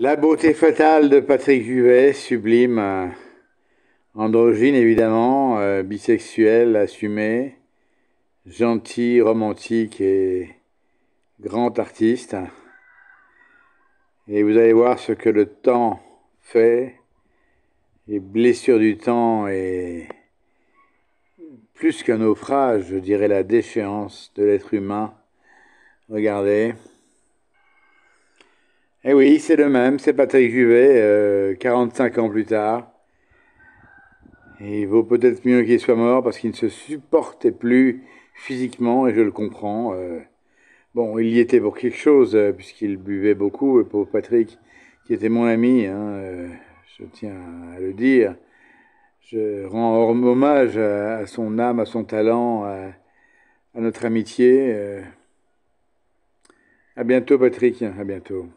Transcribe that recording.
La beauté fatale de Patrick Juvet, sublime, euh, androgyne évidemment, euh, bisexuel, assumé, gentil, romantique et grand artiste. Et vous allez voir ce que le temps fait, les blessures du temps et plus qu'un naufrage, je dirais la déchéance de l'être humain. Regardez. Eh oui, c'est le même, c'est Patrick Juvet, 45 euh, ans plus tard. il vaut peut-être mieux qu'il soit mort parce qu'il ne se supportait plus physiquement, et je le comprends. Euh. bon, il y était pour quelque chose, euh, puisqu'il buvait beaucoup, et pour Patrick, qui était mon ami, hein, je tiens à le dire. Je rends hommage à, son âme, à son talent, à, à notre amitié. à bientôt, Patrick, à bientôt.